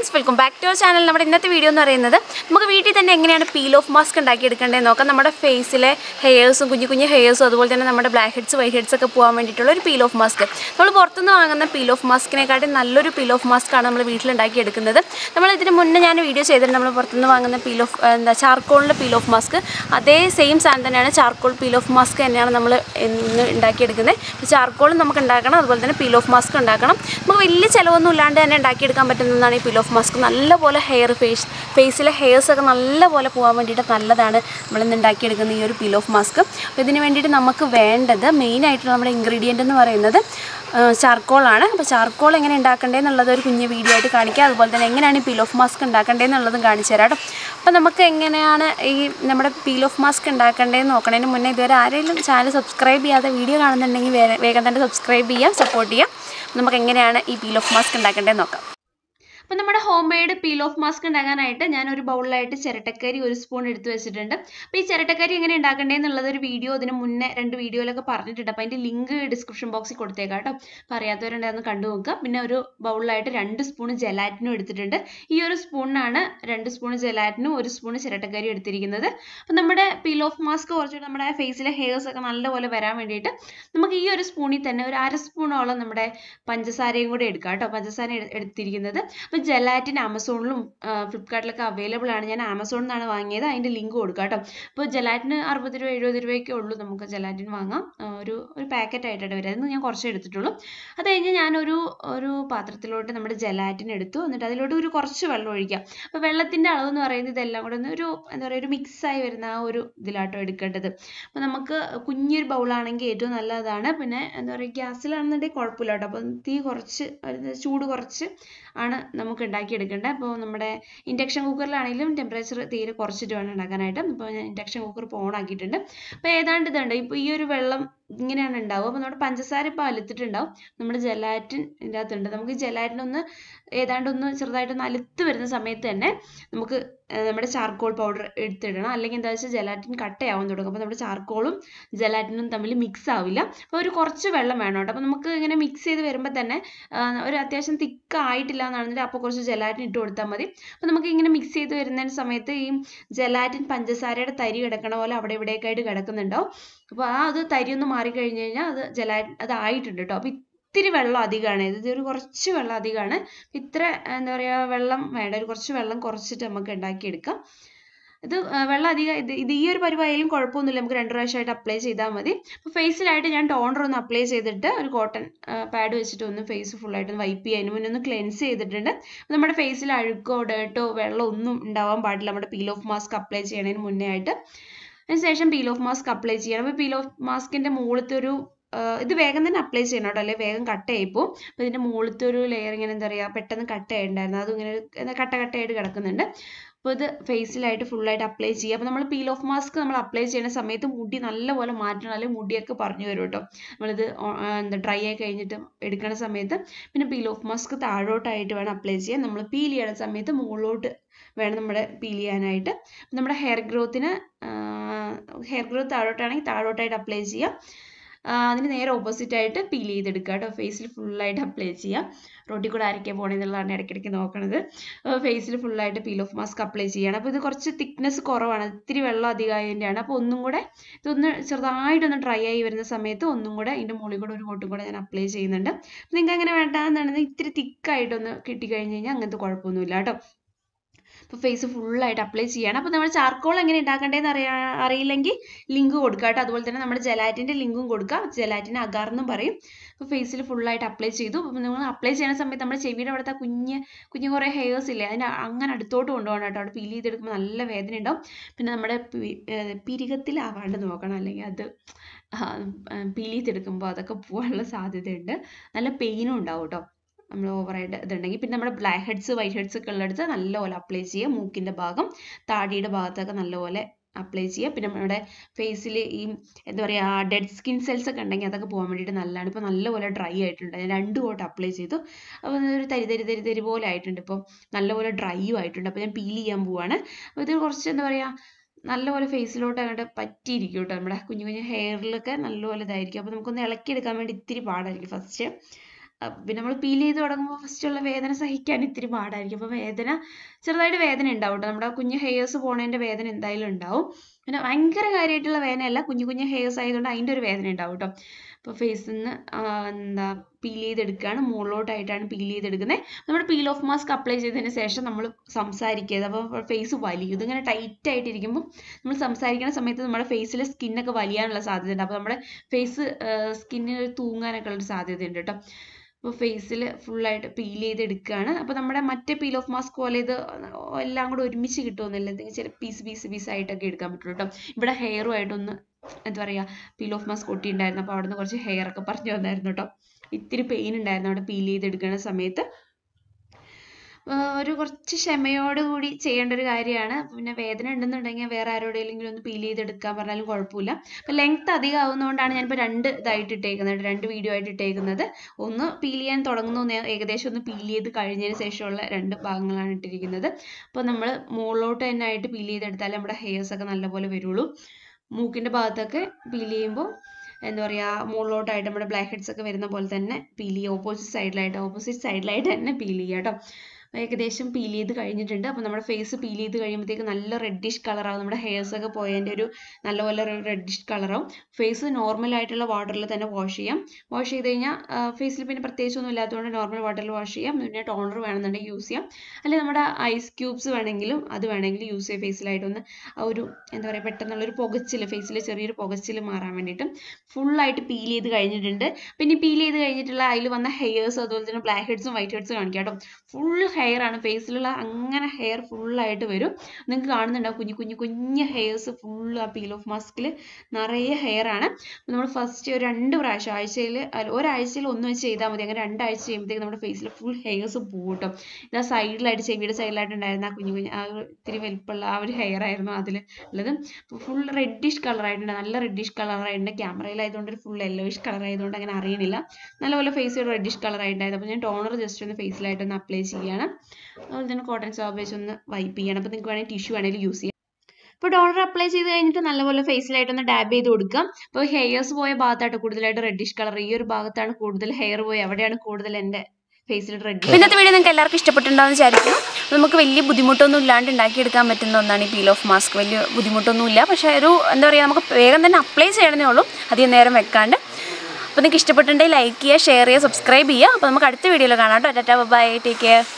friends welcome back to our channel നമ്മുടെ ഇന്നത്തെ video എന്ന് പറയുന്നത് നമുക്ക് വീട്ടിൽ തന്നെ എങ്ങനെയാണ് പീൽ ഓഫ് മാസ്ക് ഉണ്ടാക്കിയെടുക്കേണ്ടതെന്ന് നോക്കാം നമ്മുടെ ഫേസിലെ ഹെയേഴ്സും കുഞ്ഞു കുഞ്ഞു ഹെയേഴ്സും അതുപോലെ തന്നെ നമ്മുടെ ബ്ലാക്ക് ഹെഡ്സ് വൈറ്റ് ഹെഡ്സ് ഒക്കെ പോകാൻ വേണ്ടിയിട്ടുള്ള ഒരു പീൽ ഓഫ് മാസ്ക് നമ്മൾ പുറത്തുനിന്ന് വാങ്ങുന്ന പീൽ ഓഫ് മാസ്കിനെക്കാട്ടും നല്ലൊരു പീൽ ഓഫ് ആണ് നമ്മൾ വീട്ടിലുണ്ടാക്കി എടുക്കുന്നത് നമ്മൾ ഇതിന് മുന്നേ ഞാൻ വീഡിയോ ചെയ്തിട്ടുണ്ട് നമ്മൾ പുറത്തുനിന്ന് വാങ്ങുന്ന പീൽ ഓഫ് എന്താ ചാർക്കോളിൻ്റെ പീൽ ഓഫ് മാസ്ക് അതേ സെയിം സാധനം തന്നെയാണ് ചാർക്കോൾ പീൽ ഓഫ് മാസ്ക് തന്നെയാണ് നമ്മൾ ഇന്ന് ഉണ്ടാക്കിയെടുക്കുന്നത് ചാർക്കോളും നമുക്ക് ഉണ്ടാക്കണം അതുപോലെ തന്നെ പീൽ ഓഫ് മാസ്ക് ഉണ്ടാക്കണം നമുക്ക് വലിയ ചിലവൊന്നും ഇല്ലാണ്ട് തന്നെ ഉണ്ടാക്കിയെടുക്കാൻ പറ്റുന്നതാണ് ഈ പീൽ ഓഫ് മാസ്ക് നല്ലപോലെ ഹെയർ ഫേസ് ഫേസിലെ ഹെയർസൊക്കെ നല്ലപോലെ പോകാൻ വേണ്ടിയിട്ട് നല്ലതാണ് നമ്മളിന്ന് ഉണ്ടാക്കിയെടുക്കുന്ന ഈ ഒരു പീൽ ഓഫ് മാസ്ക് അപ്പോൾ ഇതിന് വേണ്ടിയിട്ട് നമുക്ക് വേണ്ടത് മെയിനായിട്ടുള്ള നമ്മുടെ ഇൻഗ്രീഡിയൻ്റ് എന്ന് പറയുന്നത് ചാർക്കോളാണ് അപ്പോൾ ചാർക്കോൾ എങ്ങനെ എന്നുള്ളത് ഒരു കുഞ്ഞ് വീഡിയോ ആയിട്ട് കാണിക്കുക അതുപോലെ തന്നെ എങ്ങനെയാണ് ഈ പീൽ ഓഫ് മാസ്ക് ഉണ്ടാക്കേണ്ടതെന്നുള്ളതും കാണിച്ചു തരാം കേട്ടോ അപ്പോൾ നമുക്ക് എങ്ങനെയാണ് ഈ നമ്മുടെ പീൽ ഓഫ് മാസ്ക് ഉണ്ടാക്കേണ്ടതെന്ന് നോക്കണതിന് മുന്നേ ഇതുവരെ ആരെങ്കിലും ചാനൽ സബ്സ്ക്രൈബ് ചെയ്യാതെ വീഡിയോ കാണുന്നുണ്ടെങ്കിൽ വേഗം തന്നെ സബ്സ്ക്രൈബ് ചെയ്യാം സപ്പോർട്ട് ചെയ്യാം നമുക്ക് എങ്ങനെയാണ് ഈ പീൽ ഓഫ് മാസ്ക് ഉണ്ടാക്കേണ്ടതെന്ന് നോക്കാം അപ്പോൾ നമ്മുടെ homemade peel off mask ഉണ്ടാക്കാനായിട്ട് ഞാൻ ഒരു ബൗളിലായിട്ട് ചിരട്ടക്കരി ഒരു സ്പൂൺ എടുത്ത് വെച്ചിട്ടുണ്ട് അപ്പോൾ ഈ ചിരട്ടക്കരി എങ്ങനെ ഉണ്ടാക്കേണ്ടതെന്നുള്ളത് ഒരു വീഡിയോ ഇതിന് മുന്നേ രണ്ട് വീഡിയോയിലൊക്കെ പറഞ്ഞിട്ടുണ്ട് അപ്പോൾ അതിൻ്റെ ലിങ്ക് ഡിസ്ക്രിപ്ഷൻ ബോക്സിൽ കൊടുത്തേക്കാം കേട്ടോ അപ്പോൾ അറിയാത്തവരുണ്ടെന്ന് കണ്ടു നോക്കുക പിന്നെ ഒരു ബൗളിലായിട്ട് രണ്ട് സ്പൂൺ ജലാറ്റിനും എടുത്തിട്ടുണ്ട് ഈ ഒരു സ്പൂണിനാണ് രണ്ട് സ്പൂൺ ജലാറ്റിനും ഒരു സ്പൂൺ ചിരട്ടക്കരി എടുത്തിരിക്കുന്നത് അപ്പോൾ നമ്മുടെ പീൽ ഓഫ് മാസ്ക് കുറച്ചുകൂടെ നമ്മുടെ ഫേസിലെ ഹെയർസ് ഒക്കെ നല്ലപോലെ വരാൻ വേണ്ടിയിട്ട് നമുക്ക് ഈ ഒരു സ്പൂണിൽ തന്നെ ഒരു അര സ്പൂണോളം നമ്മുടെ പഞ്ചസാരയും കൂടെ എടുക്കാം കേട്ടോ പഞ്ചസാര എടുത്തിരിക്കുന്നത് അപ്പോൾ ജെലാറ്റിൻ ആമസോണിലും ഫ്ലിപ്കാർട്ടിലൊക്കെ അവൈലബിൾ ആണ് ഞാൻ ആമസോണിൽ നിന്നാണ് വാങ്ങിയത് അതിൻ്റെ ലിങ്ക് കൊടുക്കാം കേട്ടോ അപ്പോൾ ജെലാറ്റിന് അറുപത് രൂപ എഴുപത് രൂപയൊക്കെ ഉള്ളൂ നമുക്ക് ജെലാറ്റിൻ വാങ്ങാം ഒരു ഒരു പാക്കറ്റ് ആയിട്ടാണ് വരുന്നത് ഞാൻ കുറച്ച് എടുത്തിട്ടുള്ളൂ അത് കഴിഞ്ഞ് ഞാനൊരു ഒരു പാത്രത്തിലോട്ട് നമ്മുടെ ജെലാറ്റിൻ എടുത്തു എന്നിട്ട് അതിലോട്ട് ഒരു കുറച്ച് വെള്ളം ഒഴിക്കാം അപ്പോൾ വെള്ളത്തിൻ്റെ അളവ് എന്ന് പറയുന്നത് ഇതെല്ലാം കൂടെ ഒന്ന് ഒരു എന്താ പറയുക ഒരു മിക്സായി വരുന്ന ആ ഒരു ഇതിലാട്ടോ എടുക്കേണ്ടത് അപ്പോൾ നമുക്ക് കുഞ്ഞൊരു ബൗളാണെങ്കിൽ ഏറ്റവും നല്ലതാണ് പിന്നെ എന്താ പറയുക ഗ്യാസിലാണെന്നുണ്ടെങ്കിൽ കുഴപ്പമില്ല കേട്ടോ അപ്പോൾ തീ കുറച്ച് ചൂട് കുറച്ച് ആണ് നമുക്ക് നമുക്ക് ഉണ്ടാക്കിയെടുക്കേണ്ടത് അപ്പോൾ നമ്മുടെ ഇൻഡക്ഷൻ കുക്കറിലാണെങ്കിലും ടെമ്പറേച്ചർ തീരെ കുറച്ചിട്ട് വേണം ഉണ്ടാക്കാനായിട്ട് അപ്പോൾ ഞാൻ ഇൻഡക്ഷൻ കുക്കർ ഇപ്പോൾ ഓൺ ആക്കിയിട്ടുണ്ട് അപ്പോൾ ഏതാണ്ട് ഇതുണ്ട് ഇപ്പോൾ ഈ ഒരു വെള്ളം ഇങ്ങനെയാണ് ഉണ്ടാവുക അപ്പൊ നമ്മുടെ പഞ്ചസാര ഇപ്പൊ അലുത്തിട്ടുണ്ടാവും നമ്മുടെ ജലാറ്റിൻ നമുക്ക് ജലാറ്റിൻ ഒന്ന് ഏതാണ്ട് ഒന്ന് ചെറുതായിട്ടൊന്ന് അലുത്ത് വരുന്ന സമയത്ത് തന്നെ നമുക്ക് നമ്മുടെ ചാർക്കോൾ പൗഡർ എടുത്തിടണം അല്ലെങ്കിൽ എന്താ വെച്ചാൽ ജലാറ്റിൻ കട്ടയാവാൻ തുടങ്ങും അപ്പോൾ നമ്മുടെ ചാർക്കോളും ജലാറ്റിനും തമ്മിൽ മിക്സ് ആവില്ല അപ്പോൾ ഒരു കുറച്ച് വെള്ളം വേണം കേട്ടോ അപ്പോൾ നമുക്ക് ഇങ്ങനെ മിക്സ് ചെയ്ത് വരുമ്പോൾ തന്നെ ഒരു അത്യാവശ്യം തിക്ക് ആയിട്ടില്ല എന്നാണെങ്കിൽ അപ്പോൾ കുറച്ച് ജലാറ്റിൻ ഇട്ട് കൊടുത്താൽ മതി അപ്പോൾ നമുക്ക് ഇങ്ങനെ മിക്സ് ചെയ്ത് വരുന്ന സമയത്ത് ഈ ജലാറ്റിൻ പഞ്ചസാരയുടെ തരി കിടക്കണ പോലെ അവിടെ ഇവിടെയൊക്കെ ആയിട്ട് കിടക്കുന്നുണ്ടാവും അപ്പോൾ ആ അത് തരി ഒന്ന് കഴിഞ്ഞു കഴിഞ്ഞാൽ അത് ജല ആയിട്ടുണ്ട് കേട്ടോ അപ്പൊ ഇത്തിരി വെള്ളം അധികമാണ് ഇതൊരു കുറച്ച് വെള്ളം അധികമാണ് ഇത്ര എന്താ പറയാ വെള്ളം വേണ്ട ഒരു കുറച്ച് വെള്ളം കുറച്ചിട്ട് നമുക്ക് ഉണ്ടാക്കിയെടുക്കാം ഇത് വെള്ളം അധികം ഇത് ഈ ഒരു പരിപാടിയിലും കുഴപ്പമൊന്നുമില്ല നമുക്ക് രണ്ടു പ്രാവശ്യമായിട്ട് അപ്ലൈ ചെയ്താൽ മതി അപ്പോൾ ഫേസിലായിട്ട് ഞാൻ ടോണർ ഒന്ന് അപ്ലൈ ചെയ്തിട്ട് ഒരു കോട്ടൺ പാഡ് വെച്ചിട്ട് ഒന്ന് ഫേസ് ഫുള്ളായിട്ട് ഒന്ന് വൈപ്പ് ചെയ്യുക അതിന് മുന്നേ ഒന്ന് ക്ലെൻസ് ചെയ്തിട്ടുണ്ട് നമ്മുടെ ഫേസിൽ അഴുക്കോ ഡേട്ടോ വെള്ളം ഒന്നും ഉണ്ടാവാൻ പാടില്ല നമ്മുടെ പീൽ ഓഫ് മാസ്ക് അപ്ലൈ ചെയ്യണതിന് മുന്നേ ആയിട്ട് അതിനുശേഷം പീൽ ഓഫ് മാസ്ക് അപ്ലൈ ചെയ്യണം അപ്പോൾ പീൽ ഓഫ് മാസ്കിൻ്റെ മുകളിലത്തെ ഒരു ഇത് വേഗം തന്നെ അപ്ലൈ ചെയ്യണം കേട്ടോ അല്ലെങ്കിൽ വേഗം കട്ട് ആയിപ്പോൾ അപ്പോൾ ഇതിൻ്റെ മുകളിലത്തെ ഒരു ലെയർ ഇങ്ങനെ എന്താ പറയുക പെട്ടെന്ന് കട്ട് ആയിട്ടുണ്ടായിരുന്നു അതിങ്ങനെ എന്താ കട്ട കട്ടയായിട്ട് കിടക്കുന്നുണ്ട് അപ്പോൾ ഇത് ഫേസിലായിട്ട് ഫുള്ളായിട്ട് അപ്ലൈ ചെയ്യുക അപ്പോൾ നമ്മൾ പീൽ ഓഫ് മാസ്ക് നമ്മൾ അപ്ലൈ ചെയ്യുന്ന സമയത്ത് മുടി നല്ലപോലെ മാറ്റണം അല്ലെങ്കിൽ മുടിയൊക്കെ പറഞ്ഞു വരും കേട്ടോ നമ്മളിത് എന്താ ഡ്രൈ ആയി കഴിഞ്ഞിട്ട് എടുക്കുന്ന സമയത്ത് പിന്നെ പീൽ ഓഫ് മാസ്ക് താഴോട്ടായിട്ട് വേണം അപ്ലൈ ചെയ്യാൻ നമ്മൾ പീൽ ചെയ്യണ സമയത്ത് മുകളിലോട്ട് വേണം നമ്മുടെ പീൽ ചെയ്യാനായിട്ട് നമ്മുടെ ഹെയർ ഗ്രോത്തിന് ഹെയർ ഗ്രോത്ത് താഴോട്ടാണെങ്കിൽ താഴോട്ടായിട്ട് അപ്ലൈ ചെയ്യുക അതിന് നേരെ ഓപ്പോസിറ്റ് ആയിട്ട് പീൽ ചെയ്തെടുക്കുക കേട്ടോ ഫേസിൽ ഫുള്ളായിട്ട് അപ്ലൈ ചെയ്യുക റോട്ടി കൂടെ ആരൊക്കെ പോകണമെന്നുള്ളതാണ് ഇടയ്ക്കിടയ്ക്ക് നോക്കണത് ഫേസിൽ ഫുള്ളായിട്ട് പീൽ ഓഫ് മാസ്ക് അപ്ലൈ ചെയ്യണം അപ്പോൾ ഇത് കുറച്ച് തിക്നെസ് കുറവാണ് ഇത്തിരി വെള്ളം അധികമായതിൻ്റെയാണ് അപ്പോൾ ഒന്നും കൂടെ ഇതൊന്ന് ചെറുതായിട്ടൊന്ന് ഡ്രൈ ആയി വരുന്ന സമയത്ത് ഒന്നും കൂടെ അതിൻ്റെ മുകളിൽ കൂടെ ഒരു കോട്ടും കൂടെ ഞാൻ അപ്ലൈ ചെയ്യുന്നുണ്ട് നിങ്ങൾക്ക് അങ്ങനെ വേണ്ട ഇത്തിരി തിക്കായിട്ടൊന്ന് കിട്ടിക്കഴിഞ്ഞ് കഴിഞ്ഞാൽ അങ്ങനത്തെ കുഴപ്പമൊന്നുമില്ല കേട്ടോ അപ്പോൾ ഫേസ് ഫുള്ളായിട്ട് അപ്ലൈ ചെയ്യണം അപ്പോൾ നമ്മൾ ചാർക്കോൾ എങ്ങനെ ഉണ്ടാക്കേണ്ടതെന്ന് അറിയാ അറിയില്ലെങ്കിൽ ലിങ്ക് കൊടുക്കുക കേട്ടോ അതുപോലെ തന്നെ നമ്മൾ ജലാറ്റിൻ്റെ ലിങ്കും കൊടുക്കുക ജലാറ്റിൻ അഗാർ എന്നും പറയും അപ്പോൾ ഫേസിൽ ഫുള്ളായിട്ട് അപ്ലൈ ചെയ്തു അപ്പോൾ നിങ്ങൾ അപ്ലൈ ചെയ്യുന്ന സമയത്ത് നമ്മുടെ ചെവിയുടെ അവിടുത്തെ കുഞ്ഞ് കുഞ്ഞു കുറേ ഹെയർസ് ഇല്ലേ അതിന് അങ്ങനെ അടുത്തോട്ട് കൊണ്ടുപോകണം കേട്ടോ അവിടെ ഫീൽ ചെയ്തെടുക്കുമ്പോൾ നല്ല വേദന ഉണ്ടാവും പിന്നെ നമ്മുടെ ആവാണ്ട് നോക്കണം അല്ലെങ്കിൽ അത് പീലി ചെയ്തെടുക്കുമ്പോൾ അതൊക്കെ പോകാനുള്ള സാധ്യതയുണ്ട് നല്ല പെയിനും ഉണ്ടാവും കേട്ടോ നമ്മൾ ഓവറായിട്ട് ഇതുണ്ടെങ്കിൽ പിന്നെ നമ്മുടെ ബ്ലാക്ക് ഹെഡ്സ് വൈറ്റ് ഹെഡ്സ് ഒക്കെ ഉള്ളിടത്ത് നല്ലപോലെ അപ്ലൈ ചെയ്യുക മൂക്കിൻ്റെ ഭാഗം താടിയുടെ ഭാഗത്തൊക്കെ നല്ലപോലെ അപ്ലൈ ചെയ്യുക പിന്നെ നമ്മുടെ ഫേസിൽ ഈ എന്താ പറയുക ഡെഡ് സ്കിൻ സെൽസ് ഒക്കെ ഉണ്ടെങ്കിൽ അതൊക്കെ പോകാൻ വേണ്ടിയിട്ട് നല്ലതാണ് ഇപ്പോൾ നല്ലപോലെ ഡ്രൈ ആയിട്ടുണ്ട് ഞാൻ രണ്ട് കോട്ട് അപ്ലൈ ചെയ്തു അപ്പോൾ ഒരു തരി തരി തരി തരി പോലെ ആയിട്ടുണ്ട് ഇപ്പോൾ നല്ലപോലെ ഡ്രൈയും ആയിട്ടുണ്ട് അപ്പോൾ ഞാൻ പീൽ ചെയ്യാൻ പോവാണ് അപ്പോൾ ഇത് കുറച്ച് എന്താ പറയുക നല്ലപോലെ ഫേസിലോട്ട് അങ്ങോട്ട് പറ്റിയിരിക്കും കേട്ടോ നമ്മുടെ കുഞ്ഞു കുഞ്ഞു ഹെയറിലൊക്കെ നല്ലപോലെ ഇതായിരിക്കും അപ്പോൾ നമുക്കൊന്ന് ഇളക്കിയെടുക്കാൻ വേണ്ടി ഇത്തിരി പാടായിരിക്കും ഫസ്റ്റ് പിന്നെ നമ്മൾ പീൽ ചെയ്ത് തുടങ്ങുമ്പോൾ ഉള്ള വേദന സഹിക്കാൻ ഇത്തിരി പാടായിരിക്കും അപ്പോൾ വേദന ചെറുതായിട്ട് വേദന ഉണ്ടാവും കേട്ടോ നമ്മുടെ കുഞ്ഞു ഹെയേഴ്സ് പോണതിൻ്റെ വേദന എന്തായാലും ഉണ്ടാവും പിന്നെ ഭയങ്കര കാര്യമായിട്ടുള്ള വേദനയല്ല കുഞ്ഞു കുഞ്ഞു ഹെയേഴ്സ് ആയതുകൊണ്ട് അതിൻ്റെ ഒരു വേദന ഉണ്ടാവും കേട്ടോ അപ്പോൾ ഫേസിൽ നിന്ന് എന്താ പീൽ ചെയ്തെടുക്കുകയാണ് മുകളിലോട്ടായിട്ടാണ് പീൽ ചെയ്തെടുക്കുന്നത് നമ്മൾ പീൽ ഓഫ് മാസ്ക് അപ്ലൈ ചെയ്തതിന് ശേഷം നമ്മൾ സംസാരിക്കരുത് അപ്പോൾ ഫേസ് വലിയും ഇതിങ്ങനെ ടൈറ്റ് ആയിട്ടിരിക്കുമ്പോൾ നമ്മൾ സംസാരിക്കുന്ന സമയത്ത് നമ്മുടെ ഫേസിലെ സ്കിന്നൊക്കെ വലിയാനുള്ള സാധ്യതയുണ്ട് അപ്പോൾ നമ്മുടെ ഫേസ് സ്കിന്നിന് തൂങ്ങാനൊക്കെ ഉള്ളൊരു സാധ്യതയുണ്ട് കേട്ടോ അപ്പോൾ ഫേസിൽ ഫുള്ളായിട്ട് പീൽ ചെയ്തെടുക്കുകയാണ് അപ്പോൾ നമ്മുടെ മറ്റേ പീൽ ഓഫ് മാസ്ക് പോലെ ഇത് എല്ലാം കൂടെ ഒരുമിച്ച് കിട്ടുമെന്നില്ല എന്തെങ്കിലും ചില പീസ് പീസ് പീസ് ആയിട്ടൊക്കെ എടുക്കാൻ പറ്റുള്ളൂ കേട്ടോ ഇവിടെ ഹെയറുമായിട്ടൊന്ന് എന്താ പറയുക പീൽ ഓഫ് മാസ്ക് ഒട്ടിയിട്ടുണ്ടായിരുന്നു അപ്പോൾ അവിടുന്ന് കുറച്ച് ഹെയർ ഒക്കെ പറഞ്ഞു തന്നായിരുന്നു കേട്ടോ ഇത്തിരി പെയിൻ ഉണ്ടായിരുന്നു അവിടെ പീൽ ചെയ്തെടുക്കുന്ന സമയത്ത് ഒരു കുറച്ച് ക്ഷമയോടുകൂടി ചെയ്യേണ്ട ഒരു കാര്യമാണ് പിന്നെ വേദന ഉണ്ടെന്നുണ്ടെങ്കിൽ വേറെ ആരോടെങ്കിലും ഒന്ന് പീൽ ചെയ്തെടുക്കാൻ പറഞ്ഞാലും കുഴപ്പമില്ല അപ്പോൾ length അധികം ആവുന്നതുകൊണ്ടാണ് ഞാനിപ്പോൾ രണ്ട് ഇതായിട്ട് ഇട്ടേക്കുന്നത് രണ്ട് വീഡിയോ ആയിട്ട് ഇട്ടേക്കുന്നത് ഒന്ന് പീൽ ചെയ്യാൻ തുടങ്ങുന്നു ഏകദേശം ഒന്ന് പീൽ ചെയ്ത് കഴിഞ്ഞതിന് ശേഷമുള്ള രണ്ട് ഭാഗങ്ങളാണ് ഇട്ടിരിക്കുന്നത് അപ്പോൾ നമ്മൾ മുകളിലോട്ട് തന്നെ ആയിട്ട് പീൽ ചെയ്തെടുത്താലേ നമ്മുടെ ഹെയർസ് ഒക്കെ നല്ലപോലെ വരുള്ളൂ മൂക്കിൻ്റെ ഭാഗത്തൊക്കെ പീൽ ചെയ്യുമ്പോൾ എന്താ പറയുക മുകളിലോട്ടായിട്ട് നമ്മുടെ ബ്ലാക്ക് ഹെഡ്സ് ഒക്കെ വരുന്ന പോലെ തന്നെ പീൽ ചെയ്യുക ഓപ്പോസിറ്റ് സൈഡിലായിട്ട് ഓപ്പോസിറ്റ് സൈഡിലായിട്ട് തന്നെ പീൽ ചെയ്യുക കേട്ടോ ഏകദേശം പീൽ ചെയ്ത് കഴിഞ്ഞിട്ടുണ്ട് അപ്പോൾ നമ്മുടെ ഫേസ് പീൽ ചെയ്ത് കഴിയുമ്പോഴത്തേക്ക് നല്ല റെഡിഷ് കളറാവും നമ്മുടെ ഹെയർസ് ഒക്കെ പോയതിൻ്റെ ഒരു പോലെ ഒരു റെഡിഷ് കളറാവും ഫേസ് നോർമൽ ആയിട്ടുള്ള വാട്ടറിൽ തന്നെ വാഷ് ചെയ്യാം വാഷ് ചെയ്ത് കഴിഞ്ഞാൽ ഫേസിൽ പിന്നെ പ്രത്യേകിച്ചൊന്നും ഇല്ലാത്തതുകൊണ്ട് നോർമൽ വാട്ടറിൽ വാഷ് ചെയ്യാം പിന്നെ ടോണർ വേണമെന്നുണ്ടെങ്കിൽ യൂസ് ചെയ്യാം അല്ലെങ്കിൽ നമ്മുടെ ഐസ് ക്യൂബ്സ് വേണമെങ്കിലും അത് വേണമെങ്കിൽ യൂസ് ചെയ്യാം ഫേസിലായിട്ടൊന്ന് ആ ഒരു എന്താ പറയുക പെട്ടെന്നുള്ളൊരു പുകച്ചിൽ ഫേസിൽ ചെറിയൊരു പുകച്ചിൽ മാറാൻ വേണ്ടിയിട്ട് ഫുള്ളായിട്ട് പീൽ ചെയ്ത് കഴിഞ്ഞിട്ടുണ്ട് പിന്നെ പീൽ ചെയ്ത് കഴിഞ്ഞിട്ടുള്ള അതിൽ വന്ന ഹെയർസ് അതുപോലെ തന്നെ ബ്ലാക്ക് ഹെഡ്സും വൈറ്റ് ഹെഡ്സും കാണിക്കാം കേട്ടോ ഫുൾ ഹെയർ ആണ് ഫേസിലുള്ള അങ്ങനെ ഹെയർ ഫുള്ളായിട്ട് വരും നിങ്ങൾക്ക് കാണുന്നുണ്ടാവും കുഞ്ഞു കുഞ്ഞു കുഞ്ഞു ഹെയർസ് ഫുൾ ആ പീൽ ഓഫ് മസ്കിൽ നിറയെ ഹെയർ ആണ് നമ്മൾ ഫസ്റ്റ് ഒരു രണ്ട് പ്രാവശ്യം ആഴ്ചയിൽ ഒരാഴ്ചയിൽ ഒന്ന് വെച്ച് ചെയ്താൽ മതി അങ്ങനെ രണ്ടാഴ്ച ചെയ്യുമ്പോഴത്തേക്ക് നമ്മുടെ ഫേസിൽ ഫുൾ ഹെയർസ് പൂട്ടും ഇതാ സൈഡിലായിട്ട് ചെവിയുടെ സൈഡിലായിട്ട് ഉണ്ടായിരുന്ന ആ കുഞ്ഞു കുഞ്ഞു ആ ഇത്തിരി വലിപ്പമുള്ള ആ ഒരു ഹെയർ ആയിരുന്നു അതിൽ ഉള്ളത് ഫുൾ റെഡിഷ് കളറായിട്ടുണ്ട് നല്ല റെഡിഷ് കളറായിട്ടുണ്ട് ക്യാമറയിലായതുകൊണ്ട് ഒരു ഫുൾ യെല്ലോയിഷ് കളറായതുകൊണ്ട് അങ്ങനെ അറിയണില്ല നല്ലപോലെ ഫേസ് ഒരു റെഡിഷ് കളറായിട്ടുണ്ടായിരുന്നു അപ്പോൾ ഞാൻ ടോണർ ജസ്റ്റ് ഒന്ന് ഫേസിലായിട്ടൊന്ന് അപ്ലൈ ചെയ്യുകയാണ് അതുപോലെ തന്നെ കോട്ടൺ സോബേജ് ഒന്ന് വൈപ്പ് ചെയ്യണം അപ്പൊ നിങ്ങൾക്ക് വേണമെങ്കിൽ ടിഷ്യൂ വേണമെങ്കിൽ യൂസ് ചെയ്യാം അപ്പോൾ ഡോണർ അപ്ലൈ ചെയ്ത് കഴിഞ്ഞിട്ട് നല്ലപോലെ ഫേസിലായിട്ട് ഒന്ന് ഡാബ് ചെയ്ത് കൊടുക്കാം അപ്പോൾ ഹെയർസ് പോയ ഭാഗത്തായിട്ട് കൂടുതലായിട്ട് റെഡിഷ് കളർ ഈ ഒരു ഭാഗത്താണ് കൂടുതൽ ഹെയർ പോയി അവിടെയാണ് കൂടുതൽ എൻ്റെ ഫേസിൽ റെഡി ഇന്നത്തെ വീഡിയോ നിങ്ങൾക്ക് എല്ലാവർക്കും എന്ന് വിചാരിക്കുന്നു നമുക്ക് വലിയ ബുദ്ധിമുട്ടൊന്നും ഇല്ലാണ്ട് ഉണ്ടാക്കിയെടുക്കാൻ പറ്റുന്ന ഒന്നാണ് ഈ പീൽ ഓഫ് മാസ്ക് വലിയ ബുദ്ധിമുട്ടൊന്നും ഇല്ല പക്ഷേ ഒരു എന്താ പറയുക നമുക്ക് വേഗം തന്നെ അപ്ലൈ ചെയ്യണമെന്നേ ഉള്ളൂ അധികം നേരം വെക്കാണ്ട് അപ്പോൾ നിങ്ങൾക്ക് ഇഷ്ടപ്പെട്ടുണ്ടെങ്കിൽ ലൈക്ക് ചെയ്യുക ഷെയർ ചെയ്യുക സബ്സ്ക്രൈബ് ചെയ്യുക അപ്പോൾ നമുക്ക് അടുത്ത വീഡിയോയിൽ കാണാം കേട്ടോ ടാറ്റാ ബൈ ടേക്ക് കെയർ